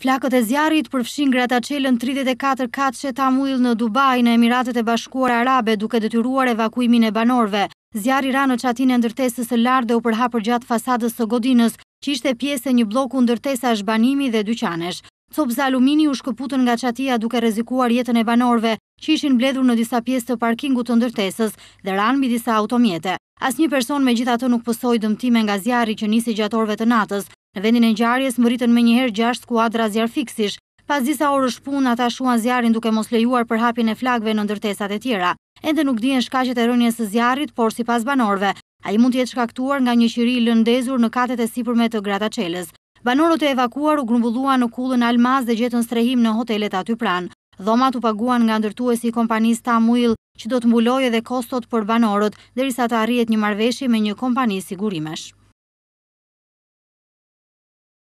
Flakët e zjarit përfshin grata qelën 34 katë që ta muil në Dubai në Emiratet e Bashkuar Arabe duke detyruar evakuimin e banorve. Zjar i ra në qatin e ndërtesës së lardë dhe u përha për gjatë fasadës së godinës, që ishte pjesë e një bloku ndërtesa shbanimi banimi dhe dyqanesh. Copë za alumini u shkëputën nga qatia duke rezikuar jetën e banorve, që ishin bledhur në disa pjesë të parkingu të ndërtesës dhe ranë mi disa automjete. As një person me gjitha të nuk pësoj dëmtime nga zjarri që nisi gjatorve të natës, Në vendin e njëjarjes më rritën me njëherë gjasht kuadra zjarë fiksish, pas disa orë shpun ata shuan zjarin duke mos lejuar për hapin e flagve në ndërtesat e tjera. Ende nuk dijen shkashet e rënjës e zjarit, por si pas banorve, a i mund tjetë shkaktuar nga një shiri lëndezur në katet e sipur me të grata qeles. Banorot e evakuar u grumbullua në kullën Almaz dhe gjetën strehim në hotelet aty pranë. Dhoma të paguan nga ndërtu e si kompanis ta muil që do të mbulojë edhe kostot për banorot dhe risa të arrijet një marveshi me një kompani sigurimesh.